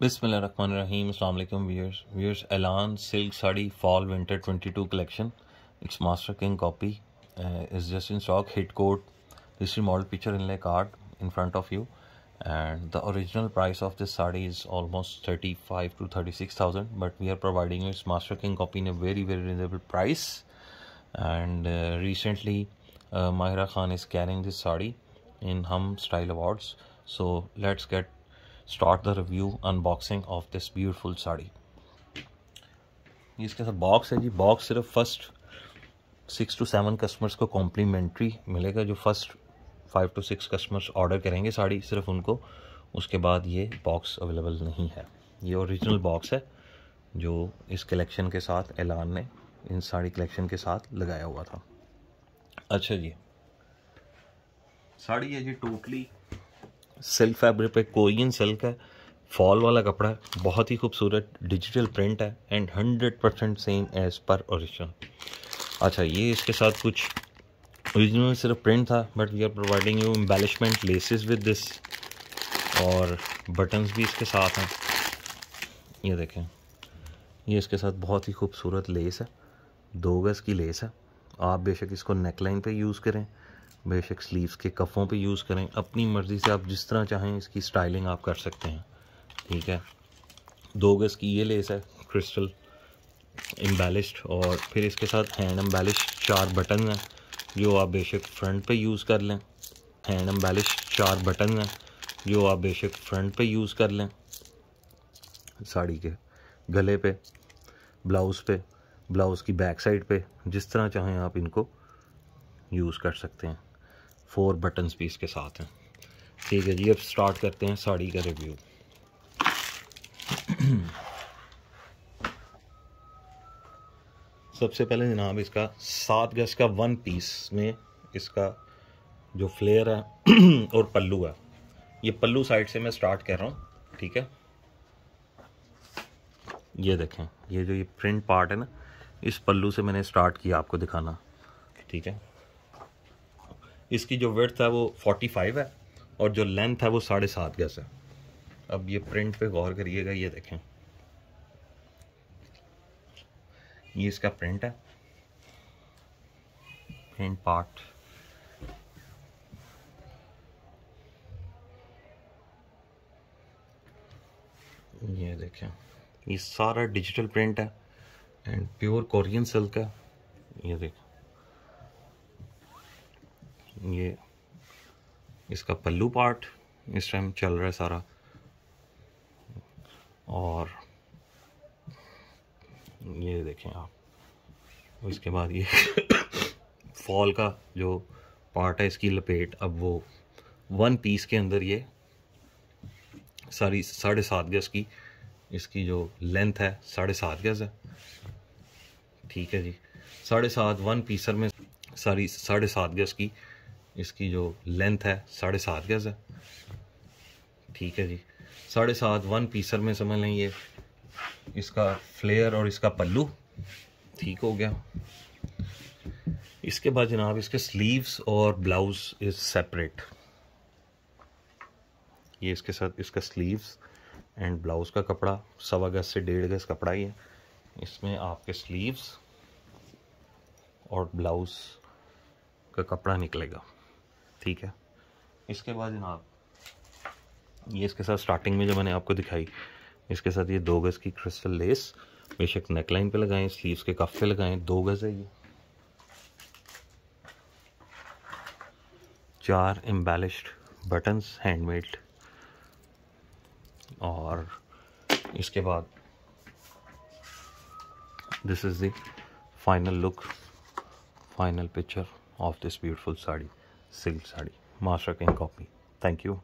Bismillah Rahim. Bismillahirrahmanirrahim. Assalamualaikum viewers. Viewers, Elan Silk Sari Fall Winter 22 collection. Its Master King copy uh, is just in stock. Hit code. This is model picture inlay card in front of you. And the original price of this sari is almost 35 to 36,000. But we are providing its Master King copy in a very, very reasonable price. And uh, recently, uh, Mahira Khan is carrying this sari in Hum Style Awards. So let's get start the review unboxing of this beautiful sari इसके साथ box है जी box सिर्फ first six two seven customers को complimentary मिलेगा जो first five two six customers order करेंगे साड़ी सिर्फ उनको उसके बाद ये बॉक्स अवेलेबल नहीं है ये ओरिजिनल बॉक्स है जो इस कलेक्शन के साथ ऐलान ने इन साड़ी कलेक्शन के साथ लगाया हुआ था अच्छा जी साड़ी है जी टोटली सिल्क फैब्रिक पे कोरियन सिल्क है फॉल वाला कपड़ा है बहुत ही खूबसूरत डिजिटल प्रिंट है and hundred percent same as पर ओरिजिनल अच्छा ये इसके साथ कुछ ओरिजिनल सिर्फ प्रिंट था but we are providing you embellishment laces with this और बटन्स भी इसके साथ हैं ये देखें ये इसके साथ बहुत ही खूबसूरत लेस है दो गज़ की लेस है आप बेशक इसको नेकलाइन पे यूज़ करें बेशक स्लीव्स के कफ़ों पे यूज़ करें अपनी मर्ज़ी से आप जिस तरह चाहें इसकी स्टाइलिंग आप कर सकते हैं ठीक है दो गज़ की ये लेस है क्रिस्टल एम्बेलिश्ड और फिर इसके साथ हैंड एम्बेलिश चार बटन हैं जो आप बेशक फ्रंट पे यूज़ कर लें हैंड एम्बेलिश चार बटन हैं जो आप बेशक फ्रंट पे यूज़ कर लें साड़ी के गले पे ब्लाउज़ पे ब्लाउज़ की बैक साइड पे जिस तरह चाहें आप इनको यूज़ कर सकते हैं फोर बटन्स भी इसके साथ हैं ठीक है जी अब स्टार्ट करते हैं साड़ी का रिव्यू सबसे पहले जनाब इसका सात गज का वन पीस में इसका जो फ्लेयर है और पल्लू है ये पल्लू साइड से मैं स्टार्ट कर रहा हूँ ठीक है ये देखें ये जो ये प्रिंट पार्ट है ना इस पल्लू से मैंने स्टार्ट किया आपको दिखाना ठीक है इसकी जो वर्थ है वो 45 है और जो लेंथ है वो साढ़े सात गज है अब ये प्रिंट पे गौर करिएगा ये देखें ये इसका प्रिंट है प्रिंट पार्ट ये देखें ये सारा डिजिटल प्रिंट है एंड प्योर कोरियन सिल्क है ये देखें ये इसका पल्लू पार्ट इस टाइम चल रहा है सारा और ये देखें आप उसके बाद ये फॉल का जो पार्ट है इसकी लपेट अब वो वन पीस के अंदर ये सारी साढ़े सात गज की इसकी जो लेंथ है साढ़े सात गज है ठीक है जी साढ़े सात वन पीसर में सारी साढ़े सात गज की इसकी जो लेंथ है साढ़े सात गज़ है ठीक है जी साढ़े सात वन पीसर में समझ लें ये इसका फ्लेयर और इसका पल्लू ठीक हो गया इसके बाद जनाब इसके स्लीव्स और ब्लाउज इज सेपरेट ये इसके साथ इसका स्लीव्स एंड ब्लाउज का कपड़ा सवा गज से डेढ़ गज कपड़ा ही है इसमें आपके स्लीव्स और ब्लाउज का कपड़ा निकलेगा ठीक है इसके बाद जनाब ये इसके साथ स्टार्टिंग में जो मैंने आपको दिखाई इसके साथ ये दो गज़ की क्रिस्टल लेस बेशक नेकलाइन पे लगाएं स्लीव्स के कफ पे लगाएं दो गज़ है ये चार एम्बेलिश्ड बटन्स हैंडमेड और इसके बाद this is the final look final picture of this beautiful sari silk sari master king copy thank you